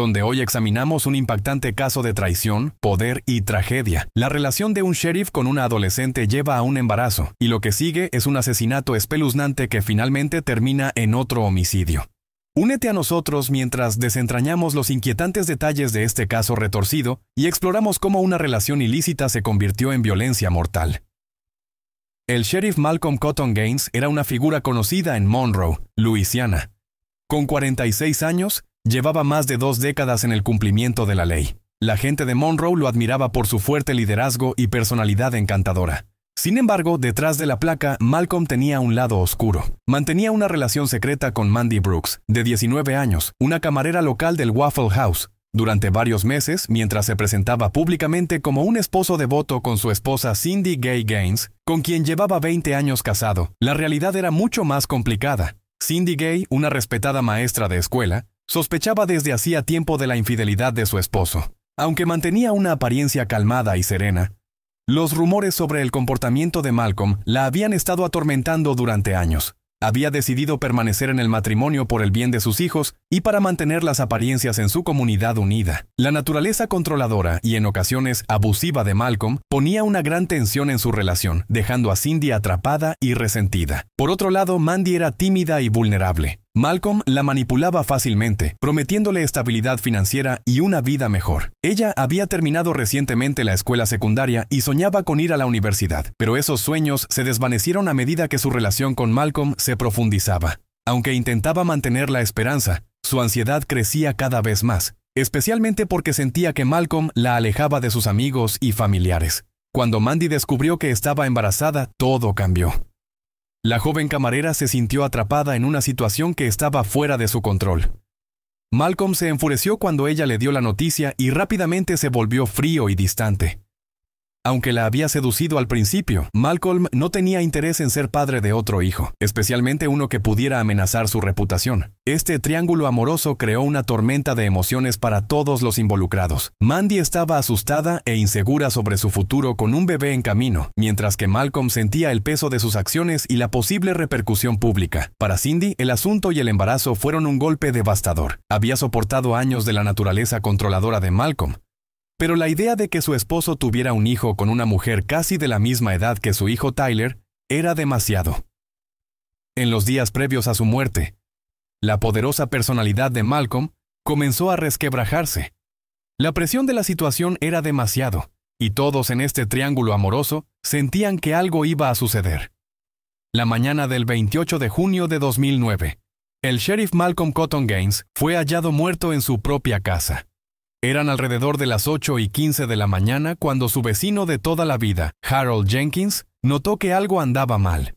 donde hoy examinamos un impactante caso de traición, poder y tragedia. La relación de un sheriff con una adolescente lleva a un embarazo, y lo que sigue es un asesinato espeluznante que finalmente termina en otro homicidio. Únete a nosotros mientras desentrañamos los inquietantes detalles de este caso retorcido y exploramos cómo una relación ilícita se convirtió en violencia mortal. El sheriff Malcolm Cotton Gaines era una figura conocida en Monroe, Luisiana. Con 46 años, Llevaba más de dos décadas en el cumplimiento de la ley. La gente de Monroe lo admiraba por su fuerte liderazgo y personalidad encantadora. Sin embargo, detrás de la placa, Malcolm tenía un lado oscuro. Mantenía una relación secreta con Mandy Brooks, de 19 años, una camarera local del Waffle House, durante varios meses, mientras se presentaba públicamente como un esposo devoto con su esposa Cindy Gay Gaines, con quien llevaba 20 años casado, la realidad era mucho más complicada. Cindy Gay, una respetada maestra de escuela, Sospechaba desde hacía tiempo de la infidelidad de su esposo. Aunque mantenía una apariencia calmada y serena, los rumores sobre el comportamiento de Malcolm la habían estado atormentando durante años. Había decidido permanecer en el matrimonio por el bien de sus hijos y para mantener las apariencias en su comunidad unida. La naturaleza controladora y en ocasiones abusiva de Malcolm ponía una gran tensión en su relación, dejando a Cindy atrapada y resentida. Por otro lado, Mandy era tímida y vulnerable. Malcolm la manipulaba fácilmente, prometiéndole estabilidad financiera y una vida mejor. Ella había terminado recientemente la escuela secundaria y soñaba con ir a la universidad, pero esos sueños se desvanecieron a medida que su relación con Malcolm se profundizaba. Aunque intentaba mantener la esperanza, su ansiedad crecía cada vez más, especialmente porque sentía que Malcolm la alejaba de sus amigos y familiares. Cuando Mandy descubrió que estaba embarazada, todo cambió. La joven camarera se sintió atrapada en una situación que estaba fuera de su control. Malcolm se enfureció cuando ella le dio la noticia y rápidamente se volvió frío y distante. Aunque la había seducido al principio, Malcolm no tenía interés en ser padre de otro hijo, especialmente uno que pudiera amenazar su reputación. Este triángulo amoroso creó una tormenta de emociones para todos los involucrados. Mandy estaba asustada e insegura sobre su futuro con un bebé en camino, mientras que Malcolm sentía el peso de sus acciones y la posible repercusión pública. Para Cindy, el asunto y el embarazo fueron un golpe devastador. Había soportado años de la naturaleza controladora de Malcolm, pero la idea de que su esposo tuviera un hijo con una mujer casi de la misma edad que su hijo Tyler era demasiado. En los días previos a su muerte, la poderosa personalidad de Malcolm comenzó a resquebrajarse. La presión de la situación era demasiado, y todos en este triángulo amoroso sentían que algo iba a suceder. La mañana del 28 de junio de 2009, el sheriff Malcolm Cotton Gaines fue hallado muerto en su propia casa. Eran alrededor de las 8 y 15 de la mañana cuando su vecino de toda la vida, Harold Jenkins, notó que algo andaba mal.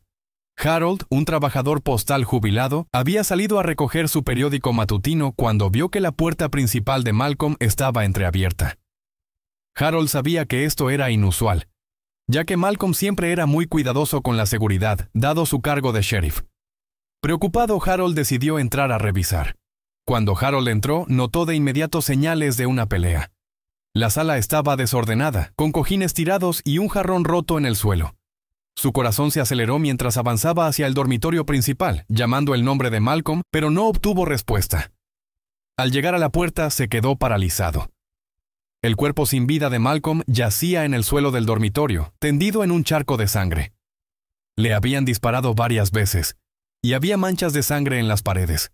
Harold, un trabajador postal jubilado, había salido a recoger su periódico matutino cuando vio que la puerta principal de Malcolm estaba entreabierta. Harold sabía que esto era inusual, ya que Malcolm siempre era muy cuidadoso con la seguridad, dado su cargo de sheriff. Preocupado, Harold decidió entrar a revisar. Cuando Harold entró, notó de inmediato señales de una pelea. La sala estaba desordenada, con cojines tirados y un jarrón roto en el suelo. Su corazón se aceleró mientras avanzaba hacia el dormitorio principal, llamando el nombre de Malcolm, pero no obtuvo respuesta. Al llegar a la puerta se quedó paralizado. El cuerpo sin vida de Malcolm yacía en el suelo del dormitorio, tendido en un charco de sangre. Le habían disparado varias veces, y había manchas de sangre en las paredes.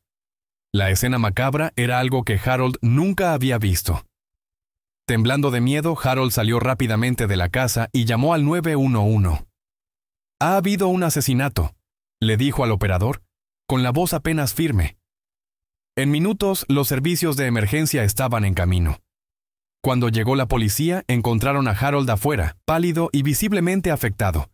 La escena macabra era algo que Harold nunca había visto. Temblando de miedo, Harold salió rápidamente de la casa y llamó al 911. Ha habido un asesinato, le dijo al operador, con la voz apenas firme. En minutos, los servicios de emergencia estaban en camino. Cuando llegó la policía, encontraron a Harold afuera, pálido y visiblemente afectado.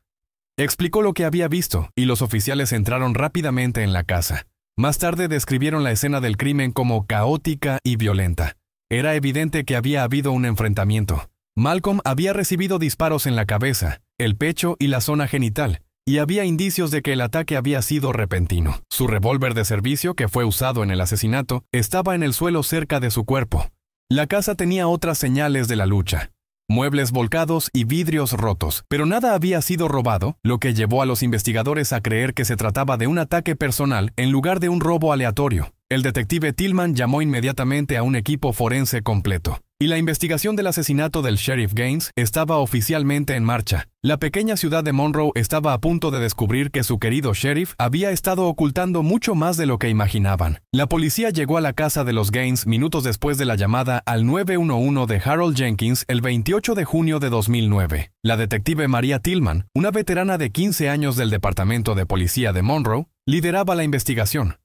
Explicó lo que había visto y los oficiales entraron rápidamente en la casa. Más tarde describieron la escena del crimen como caótica y violenta. Era evidente que había habido un enfrentamiento. Malcolm había recibido disparos en la cabeza, el pecho y la zona genital, y había indicios de que el ataque había sido repentino. Su revólver de servicio, que fue usado en el asesinato, estaba en el suelo cerca de su cuerpo. La casa tenía otras señales de la lucha muebles volcados y vidrios rotos, pero nada había sido robado, lo que llevó a los investigadores a creer que se trataba de un ataque personal en lugar de un robo aleatorio. El detective Tillman llamó inmediatamente a un equipo forense completo. Y la investigación del asesinato del sheriff Gaines estaba oficialmente en marcha. La pequeña ciudad de Monroe estaba a punto de descubrir que su querido sheriff había estado ocultando mucho más de lo que imaginaban. La policía llegó a la casa de los Gaines minutos después de la llamada al 911 de Harold Jenkins el 28 de junio de 2009. La detective María Tillman, una veterana de 15 años del Departamento de Policía de Monroe, lideraba la investigación.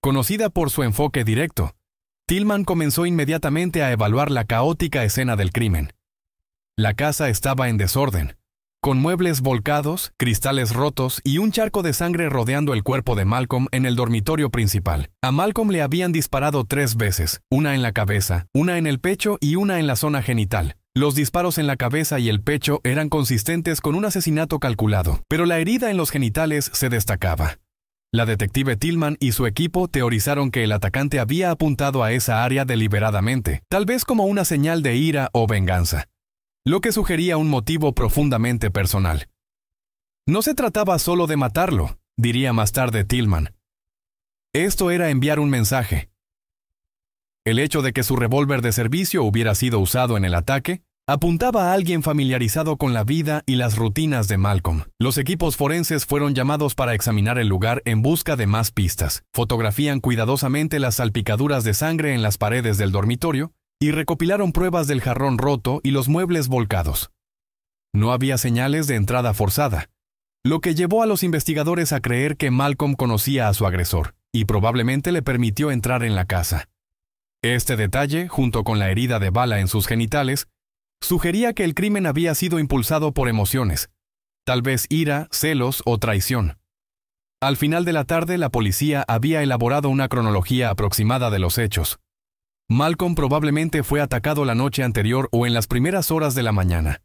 Conocida por su enfoque directo, Tillman comenzó inmediatamente a evaluar la caótica escena del crimen. La casa estaba en desorden, con muebles volcados, cristales rotos y un charco de sangre rodeando el cuerpo de Malcolm en el dormitorio principal. A Malcolm le habían disparado tres veces, una en la cabeza, una en el pecho y una en la zona genital. Los disparos en la cabeza y el pecho eran consistentes con un asesinato calculado, pero la herida en los genitales se destacaba. La detective Tillman y su equipo teorizaron que el atacante había apuntado a esa área deliberadamente, tal vez como una señal de ira o venganza, lo que sugería un motivo profundamente personal. No se trataba solo de matarlo, diría más tarde Tillman. Esto era enviar un mensaje. El hecho de que su revólver de servicio hubiera sido usado en el ataque apuntaba a alguien familiarizado con la vida y las rutinas de Malcolm. Los equipos forenses fueron llamados para examinar el lugar en busca de más pistas. Fotografían cuidadosamente las salpicaduras de sangre en las paredes del dormitorio y recopilaron pruebas del jarrón roto y los muebles volcados. No había señales de entrada forzada, lo que llevó a los investigadores a creer que Malcolm conocía a su agresor y probablemente le permitió entrar en la casa. Este detalle, junto con la herida de bala en sus genitales, sugería que el crimen había sido impulsado por emociones, tal vez ira, celos o traición. Al final de la tarde, la policía había elaborado una cronología aproximada de los hechos. Malcolm probablemente fue atacado la noche anterior o en las primeras horas de la mañana.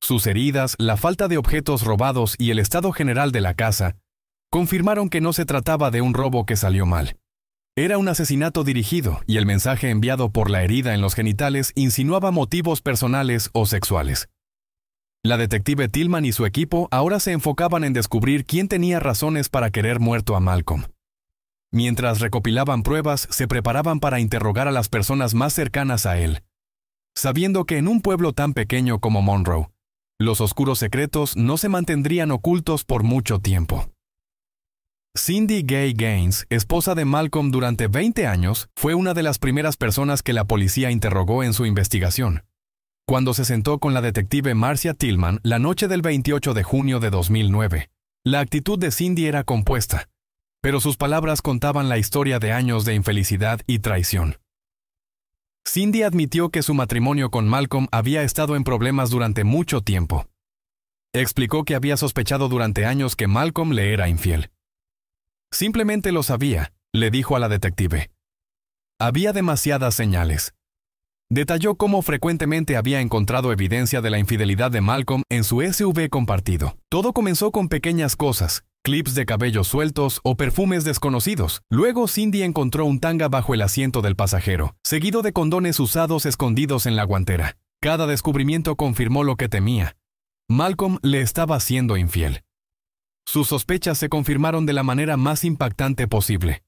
Sus heridas, la falta de objetos robados y el estado general de la casa confirmaron que no se trataba de un robo que salió mal. Era un asesinato dirigido y el mensaje enviado por la herida en los genitales insinuaba motivos personales o sexuales. La detective Tillman y su equipo ahora se enfocaban en descubrir quién tenía razones para querer muerto a Malcolm. Mientras recopilaban pruebas, se preparaban para interrogar a las personas más cercanas a él, sabiendo que en un pueblo tan pequeño como Monroe, los oscuros secretos no se mantendrían ocultos por mucho tiempo. Cindy Gay Gaines, esposa de Malcolm durante 20 años, fue una de las primeras personas que la policía interrogó en su investigación. Cuando se sentó con la detective Marcia Tillman la noche del 28 de junio de 2009, la actitud de Cindy era compuesta, pero sus palabras contaban la historia de años de infelicidad y traición. Cindy admitió que su matrimonio con Malcolm había estado en problemas durante mucho tiempo. Explicó que había sospechado durante años que Malcolm le era infiel Simplemente lo sabía, le dijo a la detective. Había demasiadas señales. Detalló cómo frecuentemente había encontrado evidencia de la infidelidad de Malcolm en su SUV compartido. Todo comenzó con pequeñas cosas, clips de cabellos sueltos o perfumes desconocidos. Luego Cindy encontró un tanga bajo el asiento del pasajero, seguido de condones usados escondidos en la guantera. Cada descubrimiento confirmó lo que temía. Malcolm le estaba siendo infiel. Sus sospechas se confirmaron de la manera más impactante posible.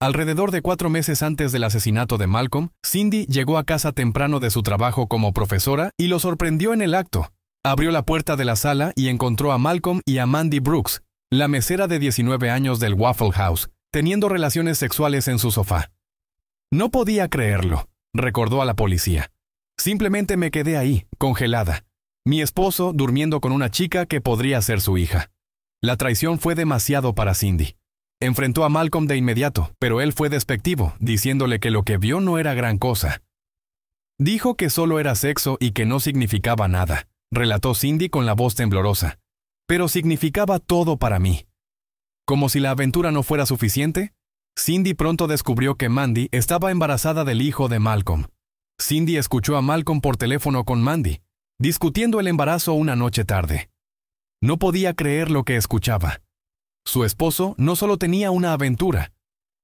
Alrededor de cuatro meses antes del asesinato de Malcolm, Cindy llegó a casa temprano de su trabajo como profesora y lo sorprendió en el acto. Abrió la puerta de la sala y encontró a Malcolm y a Mandy Brooks, la mesera de 19 años del Waffle House, teniendo relaciones sexuales en su sofá. No podía creerlo, recordó a la policía. Simplemente me quedé ahí, congelada. Mi esposo durmiendo con una chica que podría ser su hija. La traición fue demasiado para Cindy. Enfrentó a Malcolm de inmediato, pero él fue despectivo, diciéndole que lo que vio no era gran cosa. Dijo que solo era sexo y que no significaba nada, relató Cindy con la voz temblorosa. Pero significaba todo para mí. Como si la aventura no fuera suficiente, Cindy pronto descubrió que Mandy estaba embarazada del hijo de Malcolm. Cindy escuchó a Malcolm por teléfono con Mandy, discutiendo el embarazo una noche tarde. No podía creer lo que escuchaba. Su esposo no solo tenía una aventura,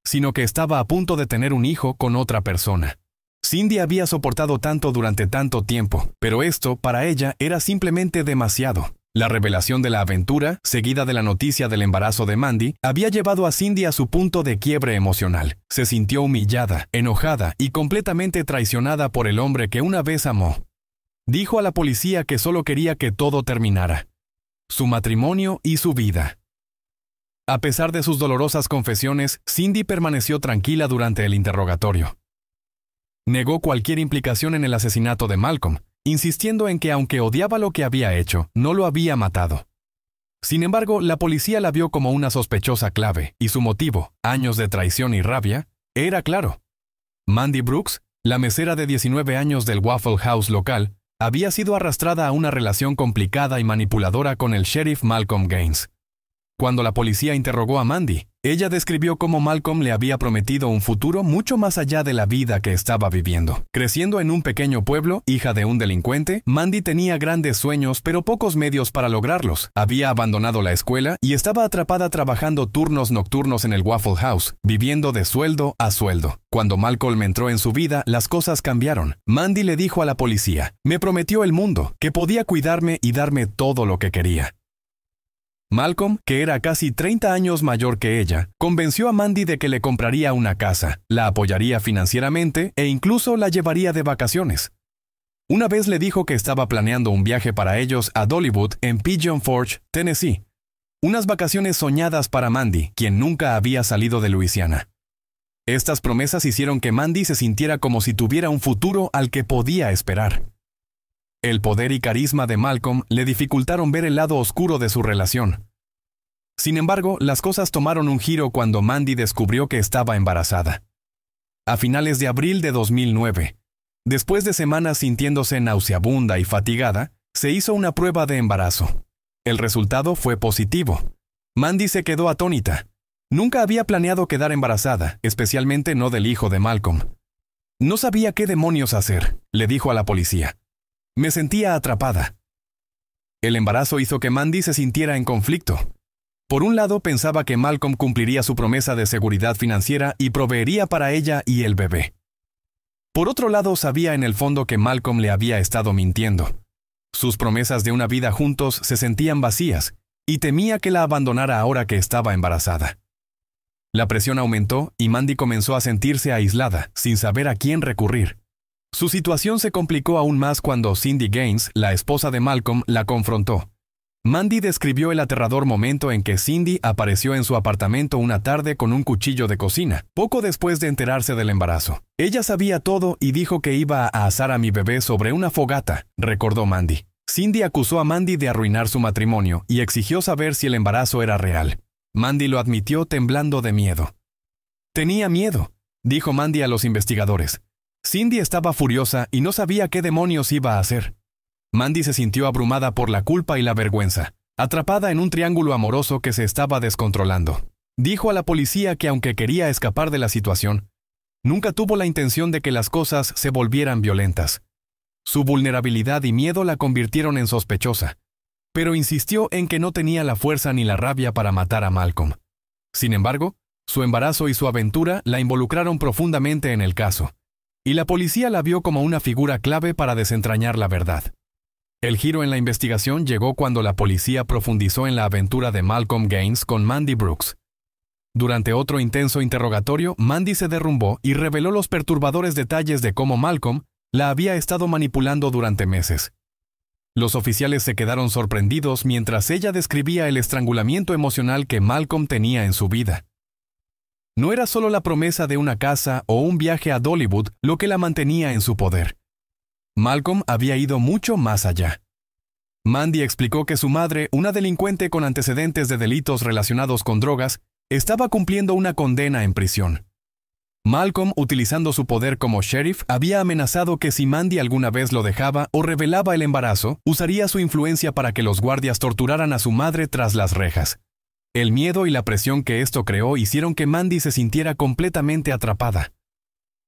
sino que estaba a punto de tener un hijo con otra persona. Cindy había soportado tanto durante tanto tiempo, pero esto para ella era simplemente demasiado. La revelación de la aventura, seguida de la noticia del embarazo de Mandy, había llevado a Cindy a su punto de quiebre emocional. Se sintió humillada, enojada y completamente traicionada por el hombre que una vez amó. Dijo a la policía que solo quería que todo terminara, su matrimonio y su vida. A pesar de sus dolorosas confesiones, Cindy permaneció tranquila durante el interrogatorio. Negó cualquier implicación en el asesinato de Malcolm, insistiendo en que aunque odiaba lo que había hecho, no lo había matado. Sin embargo, la policía la vio como una sospechosa clave, y su motivo, años de traición y rabia, era claro. Mandy Brooks, la mesera de 19 años del Waffle House local, había sido arrastrada a una relación complicada y manipuladora con el sheriff Malcolm Gaines. Cuando la policía interrogó a Mandy, ella describió cómo Malcolm le había prometido un futuro mucho más allá de la vida que estaba viviendo. Creciendo en un pequeño pueblo, hija de un delincuente, Mandy tenía grandes sueños pero pocos medios para lograrlos. Había abandonado la escuela y estaba atrapada trabajando turnos nocturnos en el Waffle House, viviendo de sueldo a sueldo. Cuando Malcolm entró en su vida, las cosas cambiaron. Mandy le dijo a la policía, me prometió el mundo, que podía cuidarme y darme todo lo que quería. Malcolm, que era casi 30 años mayor que ella, convenció a Mandy de que le compraría una casa, la apoyaría financieramente e incluso la llevaría de vacaciones. Una vez le dijo que estaba planeando un viaje para ellos a Dollywood en Pigeon Forge, Tennessee. Unas vacaciones soñadas para Mandy, quien nunca había salido de Luisiana. Estas promesas hicieron que Mandy se sintiera como si tuviera un futuro al que podía esperar. El poder y carisma de Malcolm le dificultaron ver el lado oscuro de su relación. Sin embargo, las cosas tomaron un giro cuando Mandy descubrió que estaba embarazada. A finales de abril de 2009, después de semanas sintiéndose nauseabunda y fatigada, se hizo una prueba de embarazo. El resultado fue positivo. Mandy se quedó atónita. Nunca había planeado quedar embarazada, especialmente no del hijo de Malcolm. No sabía qué demonios hacer, le dijo a la policía. Me sentía atrapada. El embarazo hizo que Mandy se sintiera en conflicto. Por un lado, pensaba que Malcolm cumpliría su promesa de seguridad financiera y proveería para ella y el bebé. Por otro lado, sabía en el fondo que Malcolm le había estado mintiendo. Sus promesas de una vida juntos se sentían vacías, y temía que la abandonara ahora que estaba embarazada. La presión aumentó y Mandy comenzó a sentirse aislada, sin saber a quién recurrir. Su situación se complicó aún más cuando Cindy Gaines, la esposa de Malcolm, la confrontó. Mandy describió el aterrador momento en que Cindy apareció en su apartamento una tarde con un cuchillo de cocina, poco después de enterarse del embarazo. Ella sabía todo y dijo que iba a asar a mi bebé sobre una fogata, recordó Mandy. Cindy acusó a Mandy de arruinar su matrimonio y exigió saber si el embarazo era real. Mandy lo admitió temblando de miedo. Tenía miedo, dijo Mandy a los investigadores. Cindy estaba furiosa y no sabía qué demonios iba a hacer. Mandy se sintió abrumada por la culpa y la vergüenza, atrapada en un triángulo amoroso que se estaba descontrolando. Dijo a la policía que aunque quería escapar de la situación, nunca tuvo la intención de que las cosas se volvieran violentas. Su vulnerabilidad y miedo la convirtieron en sospechosa, pero insistió en que no tenía la fuerza ni la rabia para matar a Malcolm. Sin embargo, su embarazo y su aventura la involucraron profundamente en el caso, y la policía la vio como una figura clave para desentrañar la verdad. El giro en la investigación llegó cuando la policía profundizó en la aventura de Malcolm Gaines con Mandy Brooks. Durante otro intenso interrogatorio, Mandy se derrumbó y reveló los perturbadores detalles de cómo Malcolm la había estado manipulando durante meses. Los oficiales se quedaron sorprendidos mientras ella describía el estrangulamiento emocional que Malcolm tenía en su vida. No era solo la promesa de una casa o un viaje a Dollywood lo que la mantenía en su poder. Malcolm había ido mucho más allá. Mandy explicó que su madre, una delincuente con antecedentes de delitos relacionados con drogas, estaba cumpliendo una condena en prisión. Malcolm, utilizando su poder como sheriff, había amenazado que si Mandy alguna vez lo dejaba o revelaba el embarazo, usaría su influencia para que los guardias torturaran a su madre tras las rejas. El miedo y la presión que esto creó hicieron que Mandy se sintiera completamente atrapada.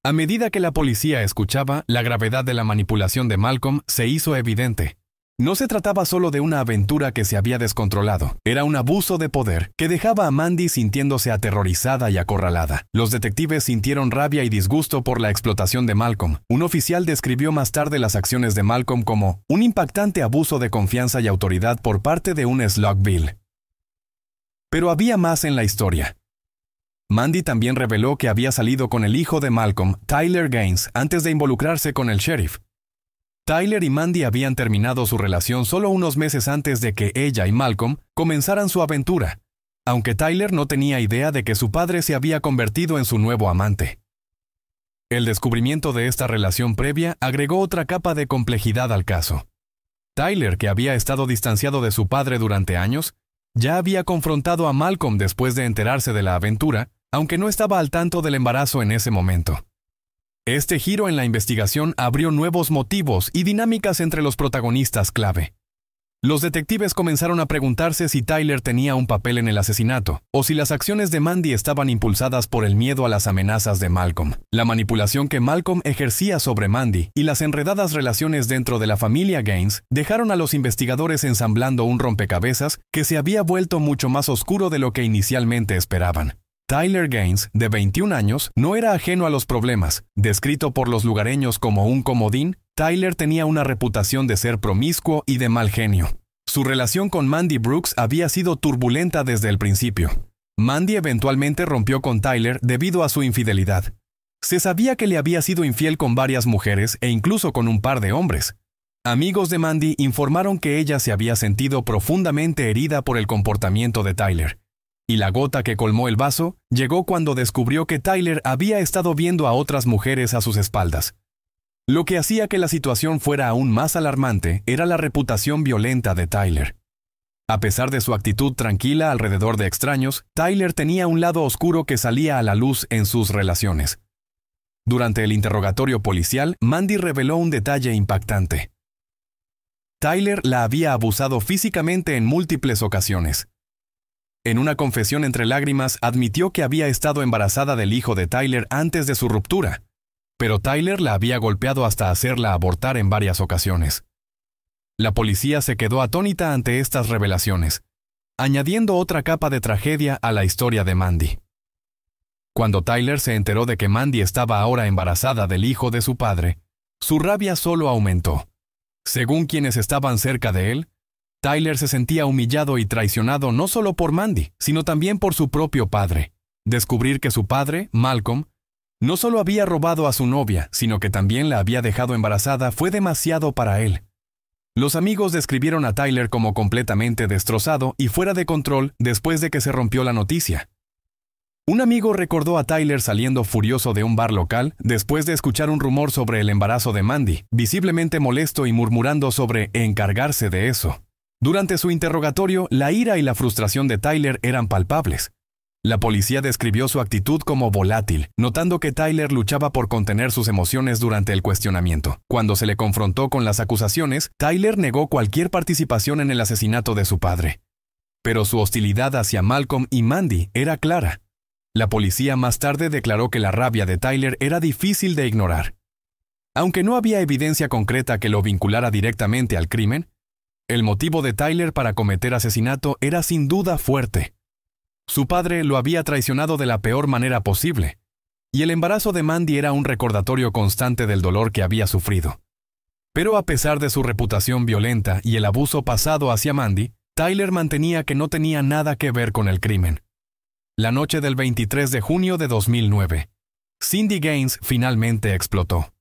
A medida que la policía escuchaba, la gravedad de la manipulación de Malcolm se hizo evidente. No se trataba solo de una aventura que se había descontrolado, era un abuso de poder que dejaba a Mandy sintiéndose aterrorizada y acorralada. Los detectives sintieron rabia y disgusto por la explotación de Malcolm. Un oficial describió más tarde las acciones de Malcolm como un impactante abuso de confianza y autoridad por parte de un Slugville. Pero había más en la historia. Mandy también reveló que había salido con el hijo de Malcolm, Tyler Gaines, antes de involucrarse con el sheriff. Tyler y Mandy habían terminado su relación solo unos meses antes de que ella y Malcolm comenzaran su aventura, aunque Tyler no tenía idea de que su padre se había convertido en su nuevo amante. El descubrimiento de esta relación previa agregó otra capa de complejidad al caso. Tyler, que había estado distanciado de su padre durante años, ya había confrontado a Malcolm después de enterarse de la aventura, aunque no estaba al tanto del embarazo en ese momento. Este giro en la investigación abrió nuevos motivos y dinámicas entre los protagonistas clave. Los detectives comenzaron a preguntarse si Tyler tenía un papel en el asesinato, o si las acciones de Mandy estaban impulsadas por el miedo a las amenazas de Malcolm, la manipulación que Malcolm ejercía sobre Mandy y las enredadas relaciones dentro de la familia Gaines dejaron a los investigadores ensamblando un rompecabezas que se había vuelto mucho más oscuro de lo que inicialmente esperaban. Tyler Gaines, de 21 años, no era ajeno a los problemas. Descrito por los lugareños como un comodín, Tyler tenía una reputación de ser promiscuo y de mal genio. Su relación con Mandy Brooks había sido turbulenta desde el principio. Mandy eventualmente rompió con Tyler debido a su infidelidad. Se sabía que le había sido infiel con varias mujeres e incluso con un par de hombres. Amigos de Mandy informaron que ella se había sentido profundamente herida por el comportamiento de Tyler. Y la gota que colmó el vaso llegó cuando descubrió que Tyler había estado viendo a otras mujeres a sus espaldas. Lo que hacía que la situación fuera aún más alarmante era la reputación violenta de Tyler. A pesar de su actitud tranquila alrededor de extraños, Tyler tenía un lado oscuro que salía a la luz en sus relaciones. Durante el interrogatorio policial, Mandy reveló un detalle impactante. Tyler la había abusado físicamente en múltiples ocasiones. En una confesión entre lágrimas admitió que había estado embarazada del hijo de Tyler antes de su ruptura, pero Tyler la había golpeado hasta hacerla abortar en varias ocasiones. La policía se quedó atónita ante estas revelaciones, añadiendo otra capa de tragedia a la historia de Mandy. Cuando Tyler se enteró de que Mandy estaba ahora embarazada del hijo de su padre, su rabia solo aumentó. Según quienes estaban cerca de él, Tyler se sentía humillado y traicionado no solo por Mandy, sino también por su propio padre. Descubrir que su padre, Malcolm, no solo había robado a su novia, sino que también la había dejado embarazada fue demasiado para él. Los amigos describieron a Tyler como completamente destrozado y fuera de control después de que se rompió la noticia. Un amigo recordó a Tyler saliendo furioso de un bar local después de escuchar un rumor sobre el embarazo de Mandy, visiblemente molesto y murmurando sobre encargarse de eso. Durante su interrogatorio, la ira y la frustración de Tyler eran palpables. La policía describió su actitud como volátil, notando que Tyler luchaba por contener sus emociones durante el cuestionamiento. Cuando se le confrontó con las acusaciones, Tyler negó cualquier participación en el asesinato de su padre. Pero su hostilidad hacia Malcolm y Mandy era clara. La policía más tarde declaró que la rabia de Tyler era difícil de ignorar. Aunque no había evidencia concreta que lo vinculara directamente al crimen, el motivo de Tyler para cometer asesinato era sin duda fuerte. Su padre lo había traicionado de la peor manera posible, y el embarazo de Mandy era un recordatorio constante del dolor que había sufrido. Pero a pesar de su reputación violenta y el abuso pasado hacia Mandy, Tyler mantenía que no tenía nada que ver con el crimen. La noche del 23 de junio de 2009, Cindy Gaines finalmente explotó.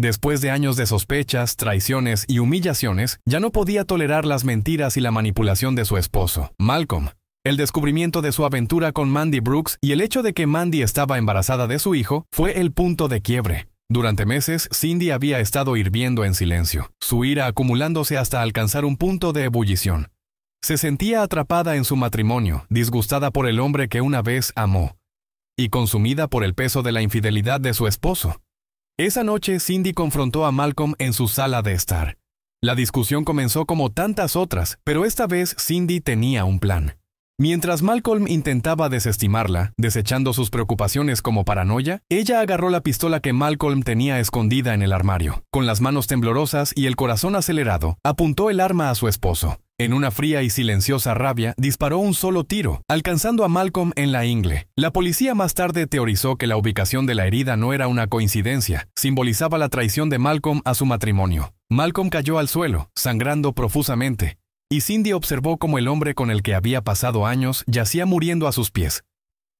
Después de años de sospechas, traiciones y humillaciones, ya no podía tolerar las mentiras y la manipulación de su esposo, Malcolm. El descubrimiento de su aventura con Mandy Brooks y el hecho de que Mandy estaba embarazada de su hijo fue el punto de quiebre. Durante meses, Cindy había estado hirviendo en silencio, su ira acumulándose hasta alcanzar un punto de ebullición. Se sentía atrapada en su matrimonio, disgustada por el hombre que una vez amó, y consumida por el peso de la infidelidad de su esposo. Esa noche Cindy confrontó a Malcolm en su sala de estar. La discusión comenzó como tantas otras, pero esta vez Cindy tenía un plan. Mientras Malcolm intentaba desestimarla, desechando sus preocupaciones como paranoia, ella agarró la pistola que Malcolm tenía escondida en el armario. Con las manos temblorosas y el corazón acelerado, apuntó el arma a su esposo. En una fría y silenciosa rabia, disparó un solo tiro, alcanzando a Malcolm en la ingle. La policía más tarde teorizó que la ubicación de la herida no era una coincidencia, simbolizaba la traición de Malcolm a su matrimonio. Malcolm cayó al suelo, sangrando profusamente, y Cindy observó como el hombre con el que había pasado años yacía muriendo a sus pies.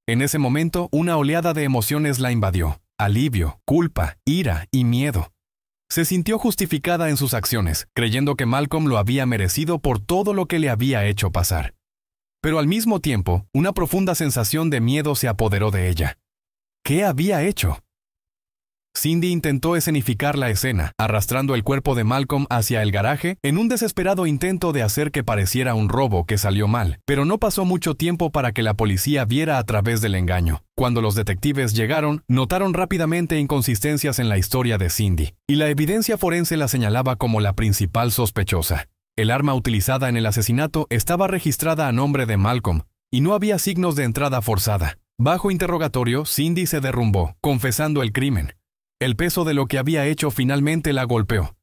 En ese momento, una oleada de emociones la invadió, alivio, culpa, ira y miedo. Se sintió justificada en sus acciones, creyendo que Malcolm lo había merecido por todo lo que le había hecho pasar. Pero al mismo tiempo, una profunda sensación de miedo se apoderó de ella. ¿Qué había hecho? Cindy intentó escenificar la escena, arrastrando el cuerpo de Malcolm hacia el garaje en un desesperado intento de hacer que pareciera un robo que salió mal, pero no pasó mucho tiempo para que la policía viera a través del engaño. Cuando los detectives llegaron, notaron rápidamente inconsistencias en la historia de Cindy, y la evidencia forense la señalaba como la principal sospechosa. El arma utilizada en el asesinato estaba registrada a nombre de Malcolm, y no había signos de entrada forzada. Bajo interrogatorio, Cindy se derrumbó, confesando el crimen, el peso de lo que había hecho finalmente la golpeó.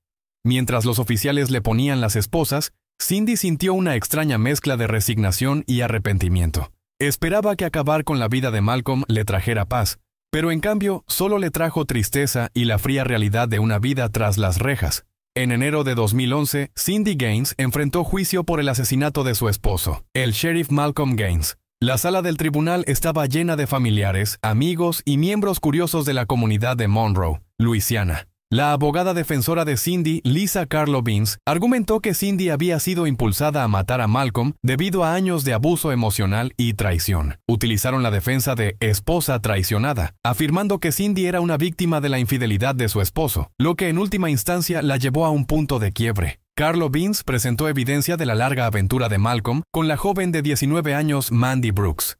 Mientras los oficiales le ponían las esposas, Cindy sintió una extraña mezcla de resignación y arrepentimiento. Esperaba que acabar con la vida de Malcolm le trajera paz, pero en cambio solo le trajo tristeza y la fría realidad de una vida tras las rejas. En enero de 2011, Cindy Gaines enfrentó juicio por el asesinato de su esposo, el sheriff Malcolm Gaines, la sala del tribunal estaba llena de familiares, amigos y miembros curiosos de la comunidad de Monroe, Luisiana. La abogada defensora de Cindy, Lisa Carlo Beans, argumentó que Cindy había sido impulsada a matar a Malcolm debido a años de abuso emocional y traición. Utilizaron la defensa de esposa traicionada, afirmando que Cindy era una víctima de la infidelidad de su esposo, lo que en última instancia la llevó a un punto de quiebre. Carlo Beans presentó evidencia de la larga aventura de Malcolm con la joven de 19 años Mandy Brooks.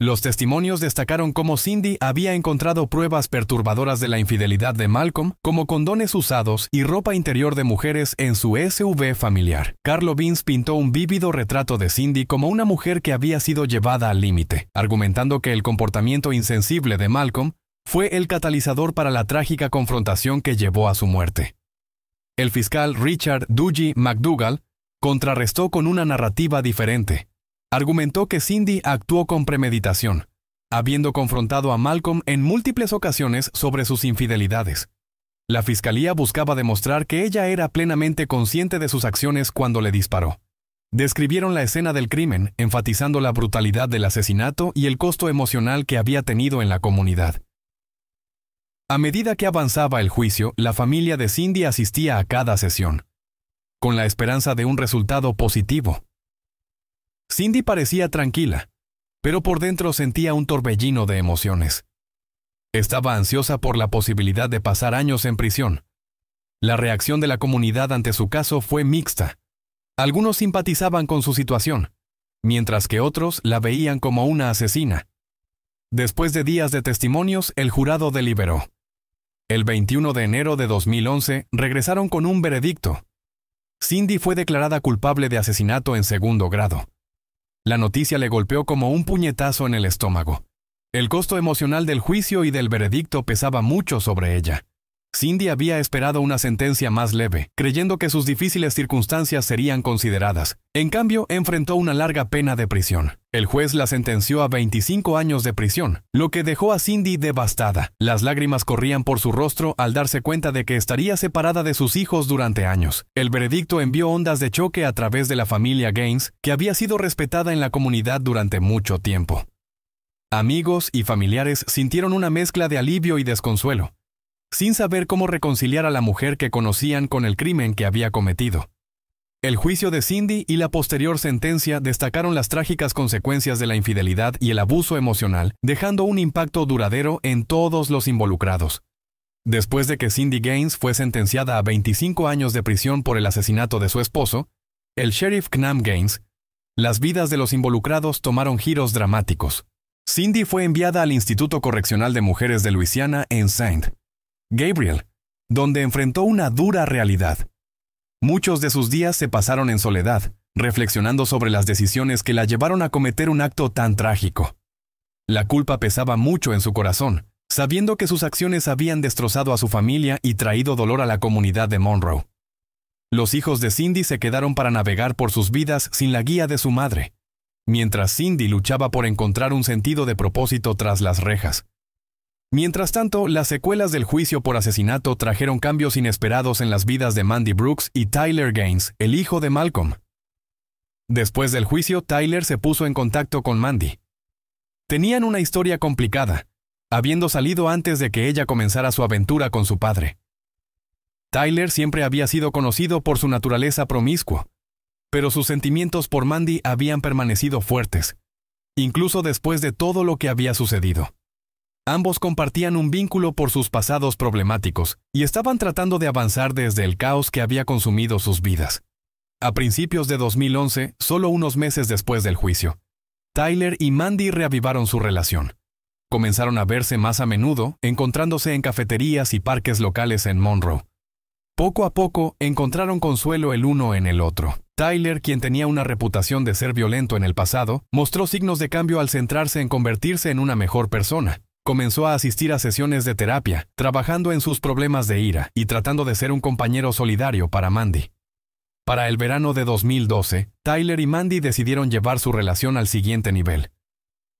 Los testimonios destacaron cómo Cindy había encontrado pruebas perturbadoras de la infidelidad de Malcolm, como condones usados y ropa interior de mujeres en su SUV familiar. Carlo Beans pintó un vívido retrato de Cindy como una mujer que había sido llevada al límite, argumentando que el comportamiento insensible de Malcolm fue el catalizador para la trágica confrontación que llevó a su muerte el fiscal Richard Duggy McDougall contrarrestó con una narrativa diferente. Argumentó que Cindy actuó con premeditación, habiendo confrontado a Malcolm en múltiples ocasiones sobre sus infidelidades. La fiscalía buscaba demostrar que ella era plenamente consciente de sus acciones cuando le disparó. Describieron la escena del crimen, enfatizando la brutalidad del asesinato y el costo emocional que había tenido en la comunidad. A medida que avanzaba el juicio, la familia de Cindy asistía a cada sesión, con la esperanza de un resultado positivo. Cindy parecía tranquila, pero por dentro sentía un torbellino de emociones. Estaba ansiosa por la posibilidad de pasar años en prisión. La reacción de la comunidad ante su caso fue mixta. Algunos simpatizaban con su situación, mientras que otros la veían como una asesina. Después de días de testimonios, el jurado deliberó. El 21 de enero de 2011 regresaron con un veredicto. Cindy fue declarada culpable de asesinato en segundo grado. La noticia le golpeó como un puñetazo en el estómago. El costo emocional del juicio y del veredicto pesaba mucho sobre ella. Cindy había esperado una sentencia más leve, creyendo que sus difíciles circunstancias serían consideradas. En cambio, enfrentó una larga pena de prisión. El juez la sentenció a 25 años de prisión, lo que dejó a Cindy devastada. Las lágrimas corrían por su rostro al darse cuenta de que estaría separada de sus hijos durante años. El veredicto envió ondas de choque a través de la familia Gaines, que había sido respetada en la comunidad durante mucho tiempo. Amigos y familiares sintieron una mezcla de alivio y desconsuelo sin saber cómo reconciliar a la mujer que conocían con el crimen que había cometido. El juicio de Cindy y la posterior sentencia destacaron las trágicas consecuencias de la infidelidad y el abuso emocional, dejando un impacto duradero en todos los involucrados. Después de que Cindy Gaines fue sentenciada a 25 años de prisión por el asesinato de su esposo, el sheriff Knam Gaines, las vidas de los involucrados tomaron giros dramáticos. Cindy fue enviada al Instituto Correccional de Mujeres de Luisiana en Saint, Gabriel, donde enfrentó una dura realidad. Muchos de sus días se pasaron en soledad, reflexionando sobre las decisiones que la llevaron a cometer un acto tan trágico. La culpa pesaba mucho en su corazón, sabiendo que sus acciones habían destrozado a su familia y traído dolor a la comunidad de Monroe. Los hijos de Cindy se quedaron para navegar por sus vidas sin la guía de su madre, mientras Cindy luchaba por encontrar un sentido de propósito tras las rejas. Mientras tanto, las secuelas del juicio por asesinato trajeron cambios inesperados en las vidas de Mandy Brooks y Tyler Gaines, el hijo de Malcolm. Después del juicio, Tyler se puso en contacto con Mandy. Tenían una historia complicada, habiendo salido antes de que ella comenzara su aventura con su padre. Tyler siempre había sido conocido por su naturaleza promiscua, pero sus sentimientos por Mandy habían permanecido fuertes, incluso después de todo lo que había sucedido. Ambos compartían un vínculo por sus pasados problemáticos y estaban tratando de avanzar desde el caos que había consumido sus vidas. A principios de 2011, solo unos meses después del juicio, Tyler y Mandy reavivaron su relación. Comenzaron a verse más a menudo, encontrándose en cafeterías y parques locales en Monroe. Poco a poco encontraron consuelo el uno en el otro. Tyler, quien tenía una reputación de ser violento en el pasado, mostró signos de cambio al centrarse en convertirse en una mejor persona comenzó a asistir a sesiones de terapia, trabajando en sus problemas de ira y tratando de ser un compañero solidario para Mandy. Para el verano de 2012, Tyler y Mandy decidieron llevar su relación al siguiente nivel.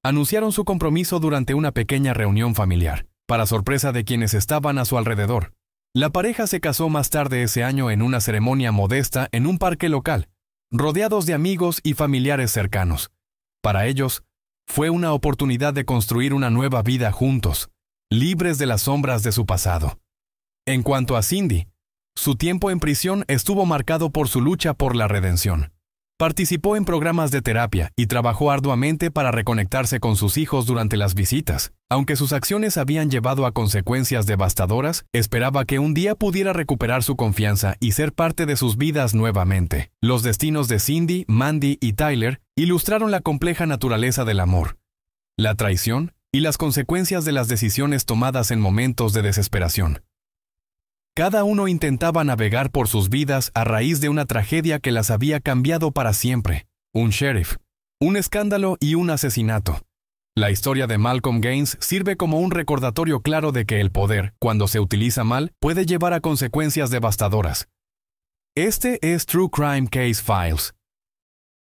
Anunciaron su compromiso durante una pequeña reunión familiar, para sorpresa de quienes estaban a su alrededor. La pareja se casó más tarde ese año en una ceremonia modesta en un parque local, rodeados de amigos y familiares cercanos. Para ellos, fue una oportunidad de construir una nueva vida juntos, libres de las sombras de su pasado. En cuanto a Cindy, su tiempo en prisión estuvo marcado por su lucha por la redención. Participó en programas de terapia y trabajó arduamente para reconectarse con sus hijos durante las visitas. Aunque sus acciones habían llevado a consecuencias devastadoras, esperaba que un día pudiera recuperar su confianza y ser parte de sus vidas nuevamente. Los destinos de Cindy, Mandy y Tyler ilustraron la compleja naturaleza del amor, la traición y las consecuencias de las decisiones tomadas en momentos de desesperación. Cada uno intentaba navegar por sus vidas a raíz de una tragedia que las había cambiado para siempre, un sheriff, un escándalo y un asesinato. La historia de Malcolm Gaines sirve como un recordatorio claro de que el poder, cuando se utiliza mal, puede llevar a consecuencias devastadoras. Este es True Crime Case Files,